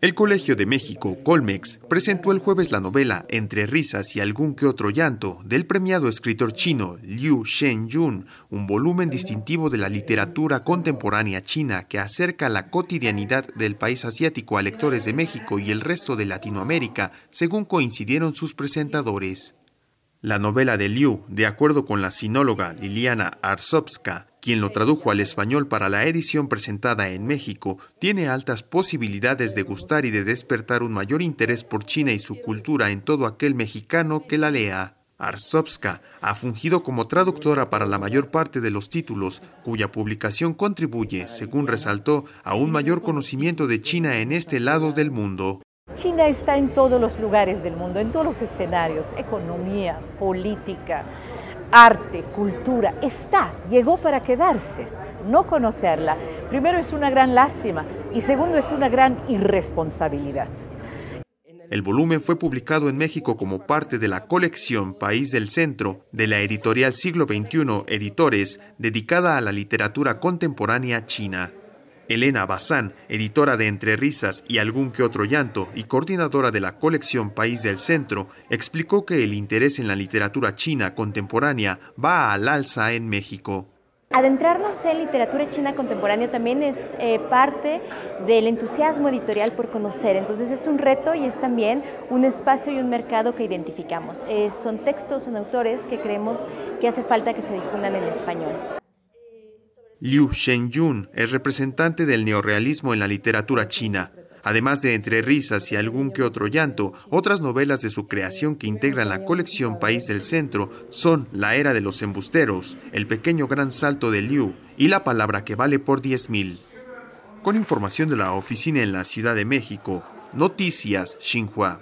El Colegio de México, Colmex, presentó el jueves la novela Entre risas y algún que otro llanto del premiado escritor chino Liu Shen-yun, un volumen distintivo de la literatura contemporánea china que acerca la cotidianidad del país asiático a lectores de México y el resto de Latinoamérica, según coincidieron sus presentadores. La novela de Liu, de acuerdo con la sinóloga Liliana Arzobska, quien lo tradujo al español para la edición presentada en México, tiene altas posibilidades de gustar y de despertar un mayor interés por China y su cultura en todo aquel mexicano que la lea. Arsovska ha fungido como traductora para la mayor parte de los títulos, cuya publicación contribuye, según resaltó, a un mayor conocimiento de China en este lado del mundo. China está en todos los lugares del mundo, en todos los escenarios, economía, política, arte, cultura, está, llegó para quedarse. No conocerla, primero es una gran lástima y segundo es una gran irresponsabilidad. El volumen fue publicado en México como parte de la colección País del Centro de la editorial Siglo XXI Editores, dedicada a la literatura contemporánea china. Elena Bazán, editora de Entre Risas y Algún que otro llanto y coordinadora de la colección País del Centro, explicó que el interés en la literatura china contemporánea va al alza en México. Adentrarnos en literatura china contemporánea también es eh, parte del entusiasmo editorial por conocer, entonces es un reto y es también un espacio y un mercado que identificamos. Eh, son textos, son autores que creemos que hace falta que se difundan en español. Liu Shenyun es representante del neorrealismo en la literatura china. Además de entre risas y algún que otro llanto, otras novelas de su creación que integran la colección País del Centro son La Era de los Embusteros, El Pequeño Gran Salto de Liu y La Palabra que vale por 10.000. Con información de la oficina en la Ciudad de México, Noticias Xinhua.